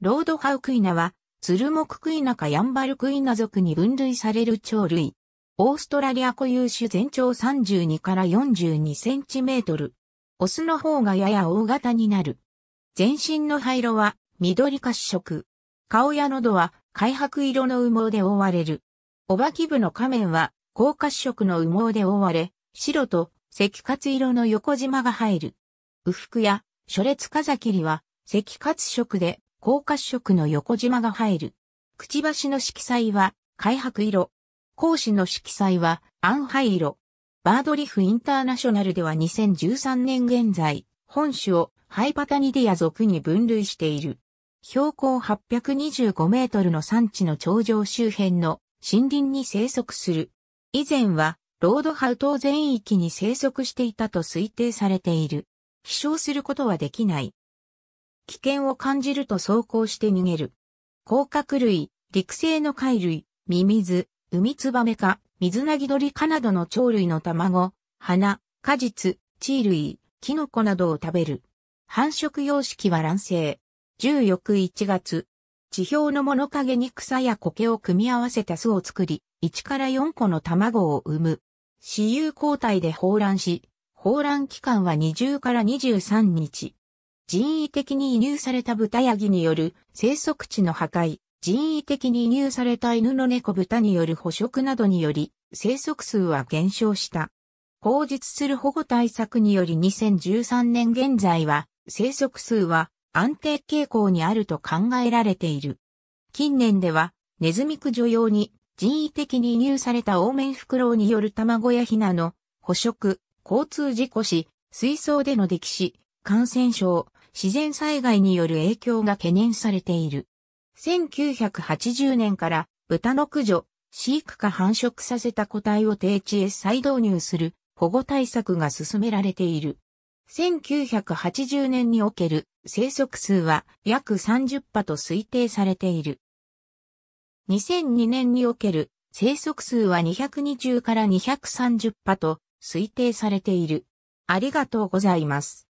ロードハウクイナは、ツルモククイナかヤンバルクイナ族に分類される鳥類。オーストラリア固有種全長32から42センチメートル。オスの方がやや大型になる。全身の灰色は緑褐色。顔や喉は開白色の羽毛で覆われる。おばき部の仮面は高褐色の羽毛で覆われ、白と赤褐色の横縞が入る。ウフクや、初列カザキリは、赤褐色で高褐色の横縞が入る。くちばしの色彩は、開白色。講師の色彩は、暗灰色。バードリフインターナショナルでは2013年現在、本種をハイパタニディア属に分類している。標高825メートルの山地の頂上周辺の森林に生息する。以前は、ロードハウ島全域に生息していたと推定されている。飛翔することはできない。危険を感じると走行して逃げる。甲殻類、陸生の貝類、ミミズ、ウミツバメ科、水ギドリ科などの鳥類の卵、花、果実、地類、キノコなどを食べる。繁殖様式は卵生。10翌1月。地表の物陰に草や苔を組み合わせた巣を作り、1から4個の卵を産む。私有交代で放卵し、放卵期間は20から23日。人為的に移入された豚ヤギによる生息地の破壊、人為的に移入された犬の猫豚による捕食などにより、生息数は減少した。口実する保護対策により2013年現在は、生息数は安定傾向にあると考えられている。近年では、ネズミ駆除用に人為的に移入されたオオメンフクロウによる卵やヒナの捕食、交通事故死、水槽での溺死、感染症、自然災害による影響が懸念されている。1980年から豚の駆除、飼育か繁殖させた個体を低地へ再導入する保護対策が進められている。1980年における生息数は約30羽と推定されている。2002年における生息数は220から230羽と推定されている。ありがとうございます。